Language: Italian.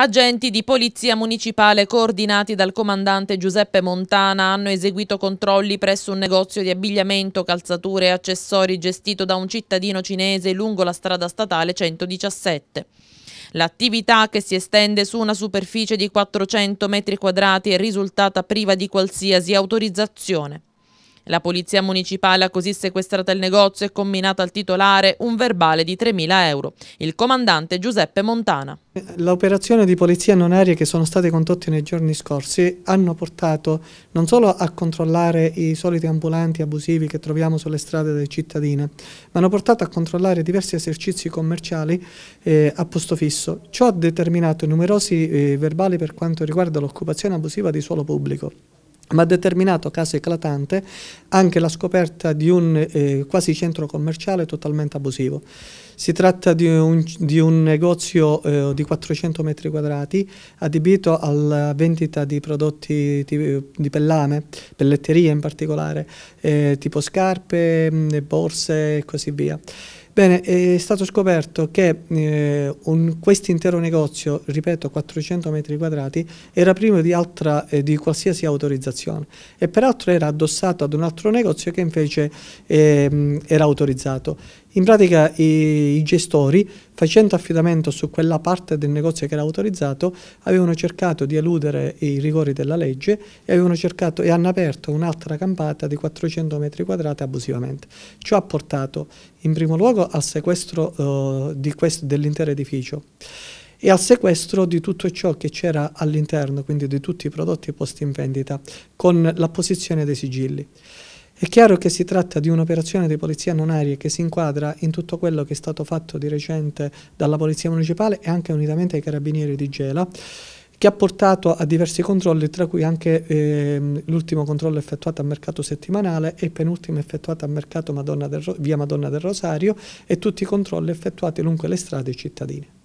Agenti di polizia municipale coordinati dal comandante Giuseppe Montana hanno eseguito controlli presso un negozio di abbigliamento, calzature e accessori gestito da un cittadino cinese lungo la strada statale 117. L'attività, che si estende su una superficie di 400 metri quadrati, è risultata priva di qualsiasi autorizzazione. La polizia municipale ha così sequestrato il negozio e combinata al titolare un verbale di 3.000 euro. Il comandante Giuseppe Montana. L'operazione di polizia non aerea che sono state condotte nei giorni scorsi hanno portato non solo a controllare i soliti ambulanti abusivi che troviamo sulle strade delle cittadine, ma hanno portato a controllare diversi esercizi commerciali eh, a posto fisso. Ciò ha determinato numerosi eh, verbali per quanto riguarda l'occupazione abusiva di suolo pubblico ma ha determinato caso eclatante anche la scoperta di un eh, quasi centro commerciale totalmente abusivo. Si tratta di un, di un negozio eh, di 400 metri quadrati adibito alla vendita di prodotti di, di pellame, pelletterie in particolare, eh, tipo scarpe, mm, borse e così via. Bene, è stato scoperto che eh, questo intero negozio, ripeto, 400 metri quadrati, era privo di, altra, eh, di, qualsiasi autorizzazione e peraltro era addossato ad un altro negozio che invece eh, era autorizzato. In pratica i, i, gestori, facendo affidamento su quella parte del negozio che era autorizzato, avevano cercato di eludere i rigori della legge e, cercato, e hanno aperto un'altra campata di 400 metri quadrati abusivamente. Ciò ha portato in primo luogo al sequestro eh, dell'intero edificio e al sequestro di tutto ciò che c'era all'interno, quindi di tutti i prodotti posti in vendita, con l'apposizione dei sigilli. È chiaro che si tratta di un'operazione di polizia non aria che si inquadra in tutto quello che è stato fatto di recente dalla Polizia Municipale e anche unitamente ai Carabinieri di Gela, che ha portato a diversi controlli, tra cui anche ehm, l'ultimo controllo effettuato a mercato settimanale e il penultimo effettuato a mercato Madonna via Madonna del Rosario e tutti i controlli effettuati lungo le strade cittadine.